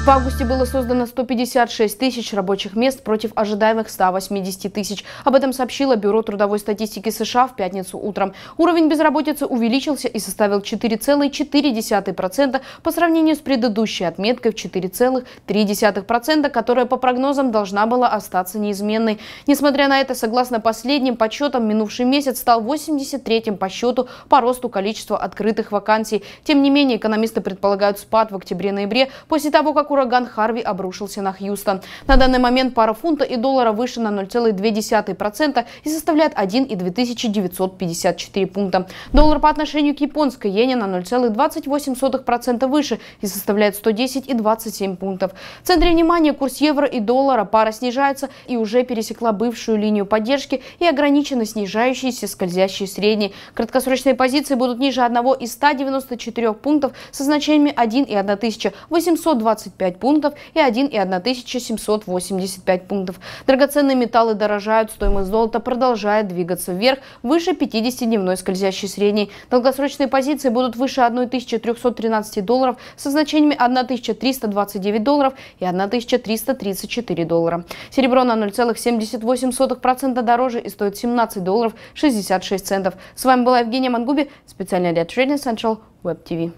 В августе было создано 156 тысяч рабочих мест против ожидаемых 180 тысяч. Об этом сообщило Бюро трудовой статистики США в пятницу утром. Уровень безработицы увеличился и составил 4,4% по сравнению с предыдущей отметкой в 4,3%, которая по прогнозам должна была остаться неизменной. Несмотря на это, согласно последним подсчетам, минувший месяц стал 83-м по счету по росту количества открытых вакансий. Тем не менее, экономисты предполагают спад в октябре-ноябре после того, как как ураган Харви обрушился на Хьюстон. На данный момент пара фунта и доллара выше на 0,2% и составляет 1,2954 пункта. Доллар по отношению к японской иене на 0,28% выше и составляет 110,27 пунктов. В центре внимания курс евро и доллара. Пара снижается и уже пересекла бывшую линию поддержки и ограничена снижающейся скользящей средней. Краткосрочные позиции будут ниже 1 из 194 пунктов со значениями 1 и 1825 125 пунктов и 1 и 1785 пунктов. Драгоценные металлы дорожают, стоимость золота продолжает двигаться вверх выше 50-дневной скользящей средней. Долгосрочные позиции будут выше 1313 долларов со значениями 1329 долларов и 1334 доллара. Серебро на 0,78% дороже и стоит 17 долларов 66 центов. С вами была Евгения Мангуби, специально для Trading Central Web TV.